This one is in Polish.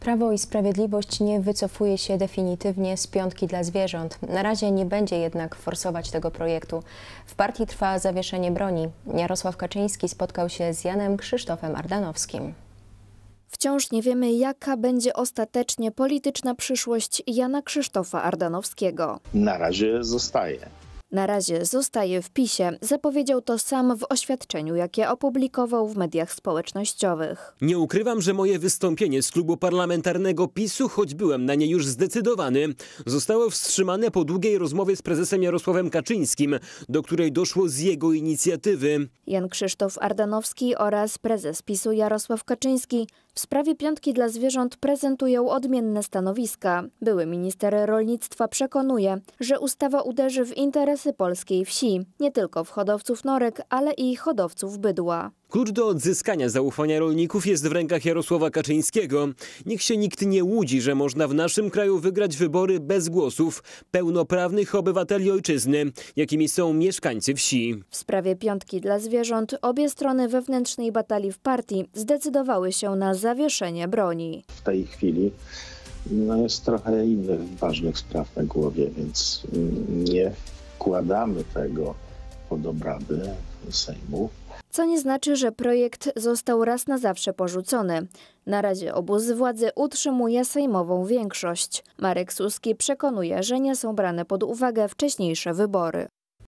Prawo i Sprawiedliwość nie wycofuje się definitywnie z piątki dla zwierząt. Na razie nie będzie jednak forsować tego projektu. W partii trwa zawieszenie broni. Jarosław Kaczyński spotkał się z Janem Krzysztofem Ardanowskim. Wciąż nie wiemy, jaka będzie ostatecznie polityczna przyszłość Jana Krzysztofa Ardanowskiego. Na razie zostaje na razie zostaje w PiSie. Zapowiedział to sam w oświadczeniu, jakie opublikował w mediach społecznościowych. Nie ukrywam, że moje wystąpienie z klubu parlamentarnego PiSu, choć byłem na nie już zdecydowany, zostało wstrzymane po długiej rozmowie z prezesem Jarosławem Kaczyńskim, do której doszło z jego inicjatywy. Jan Krzysztof Ardanowski oraz prezes PiSu Jarosław Kaczyński w sprawie piątki dla zwierząt prezentują odmienne stanowiska. Były minister rolnictwa przekonuje, że ustawa uderzy w interes interesy polskiej wsi, nie tylko w hodowców norek, ale i hodowców bydła. Klucz do odzyskania zaufania rolników jest w rękach Jarosława Kaczyńskiego. Niech się nikt nie łudzi, że można w naszym kraju wygrać wybory bez głosów pełnoprawnych obywateli ojczyzny, jakimi są mieszkańcy wsi. W sprawie piątki dla zwierząt obie strony wewnętrznej batalii w partii zdecydowały się na zawieszenie broni. W tej chwili no jest trochę innych ważnych spraw na głowie, więc mm, nie składamy tego pod obrady Sejmu. Co nie znaczy, że projekt został raz na zawsze porzucony. Na razie obóz władzy utrzymuje sejmową większość. Marek Suski przekonuje, że nie są brane pod uwagę wcześniejsze wybory.